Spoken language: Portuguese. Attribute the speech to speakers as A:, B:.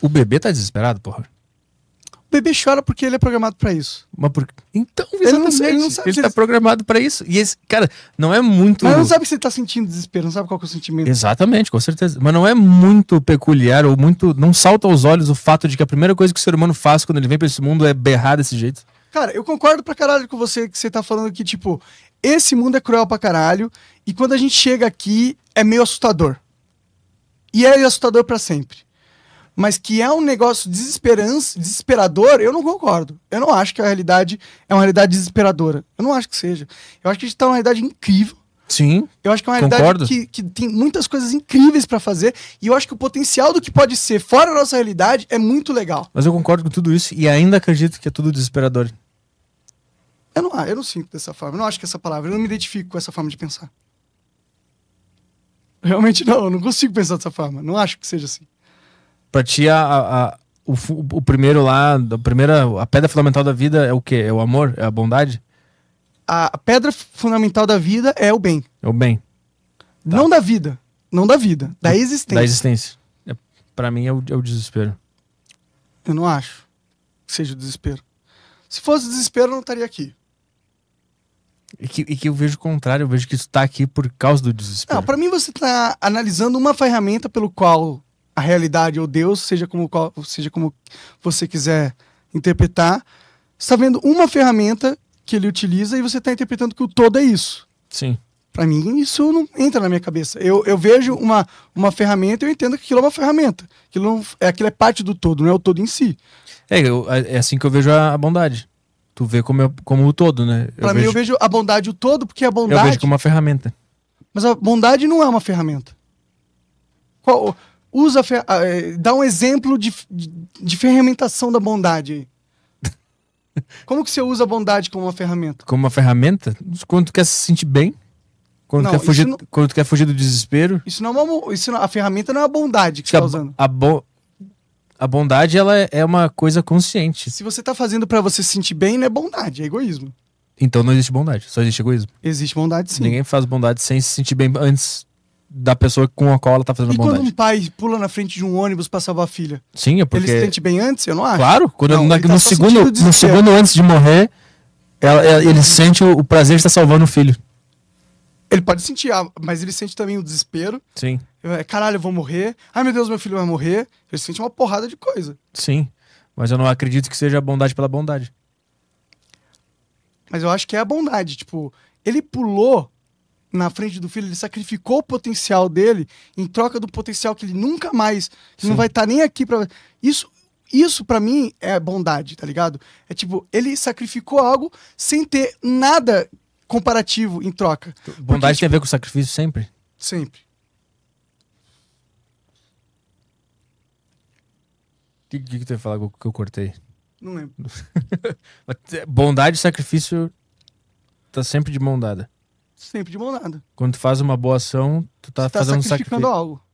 A: O bebê tá desesperado, porra.
B: O bebê chora porque ele é programado para isso. Mas por... Então, ele não, sabe, ele não sabe. Ele tá
A: ele... programado para isso. E esse, cara, não é muito. Mas não sabe
B: se ele tá sentindo desespero, não sabe qual é o sentimento.
A: Exatamente, com certeza. Mas não é muito peculiar ou muito. Não salta aos olhos o fato de que a primeira coisa que o ser humano faz quando ele vem para esse mundo é berrar desse jeito.
B: Cara, eu concordo pra caralho com você que você tá falando que, tipo, esse mundo é cruel pra caralho. E quando a gente chega aqui, é meio assustador. E é assustador para sempre mas que é um negócio desesperador, eu não concordo. Eu não acho que a realidade é uma realidade desesperadora. Eu não acho que seja. Eu acho que a gente está numa realidade incrível. Sim. Eu acho que é uma realidade que, que tem muitas coisas incríveis para fazer. E eu acho que o potencial do que pode ser fora da nossa realidade é muito legal.
A: Mas eu concordo com tudo isso e ainda acredito que é tudo desesperador.
B: Eu não, ah, eu não sinto dessa forma. Eu não acho que essa palavra. Eu não me identifico com essa forma de pensar. Realmente não. Eu não consigo pensar dessa forma. Não acho que seja assim.
A: Pra ti, a, a o, o, primeiro lá, a primeira, a pedra fundamental da vida é o quê? É o amor? É a bondade? A pedra fundamental da vida é o bem. É o bem. Tá. Não
B: da vida. Não da vida. Da existência. Da existência.
A: É, para mim é o, é o desespero.
B: Eu não acho que seja o desespero. Se fosse o desespero, eu não estaria aqui.
A: E que, e que eu vejo o contrário, eu vejo que isso tá aqui por causa do desespero.
B: Não, mim você está analisando uma ferramenta pelo qual a realidade ou Deus, seja como, qual, seja como você quiser interpretar, está vendo uma ferramenta que ele utiliza e você está interpretando que o todo é isso. Sim. Para mim, isso não entra na minha cabeça. Eu, eu vejo uma, uma ferramenta e eu entendo que aquilo é uma ferramenta. Aquilo, não, é, aquilo é parte do todo,
A: não é o todo em si. É, eu, é, é assim que eu vejo a, bondade. Tu vê como, eu, é, como o todo, né? Para mim, vejo... eu
B: vejo a bondade o todo, porque a bondade. Eu vejo
A: como uma ferramenta.
B: Mas a bondade não é uma ferramenta. Qual. Usa eh, dá um exemplo de, de, ferramentação da bondade. Como que você usa a bondade como uma
A: ferramenta? Como uma ferramenta? Quando tu quer se sentir bem, quando, não, quer fugir, não... quando tu quer fugir do desespero. Isso não é uma, isso não, a ferramenta não é a bondade que você está usando. A, bo... a
B: bondade ela é, é uma coisa consciente. Se você tá fazendo para você se sentir bem, não é bondade, é egoísmo.
A: Então não existe bondade, só existe egoísmo. Existe bondade sim. Ninguém faz bondade sem se sentir bem antes da pessoa com a qual ela tá fazendo e bondade. E quando um
B: pai pula na frente de um ônibus para salvar a filha? Sim, é porque... Ele se sente bem antes, eu não acho. Claro, quando não, na, tá no, segundo, no segundo
A: antes de morrer, ela, ela, ele sente o, o prazer de estar salvando o filho.
B: Ele pode sentir, ah, mas ele sente também o desespero. Sim. É, Caralho, eu vou morrer. Ai, meu Deus, meu filho vai morrer. Ele sente uma porrada de coisa. Sim, mas
A: eu não acredito que seja bondade pela bondade.
B: Mas eu acho que é a bondade. Tipo, ele pulou na frente do filho, ele sacrificou o potencial dele em troca do potencial que ele nunca mais, ele não vai estar tá nem aqui para isso. Isso para mim é bondade, tá ligado? É tipo, ele sacrificou algo sem ter nada comparativo em troca. Então,
A: bondade Porque, tem tipo, a ver com sacrifício sempre? Sempre. O que, que, que tu ia falar que eu cortei? Não lembro. É, bondade e sacrifício tá sempre de mão dada
B: sempre de mão dada.
A: Quando tu faz uma boa ação, tu tá, tu tá fazendo sacrificando sacrifício.
B: algo.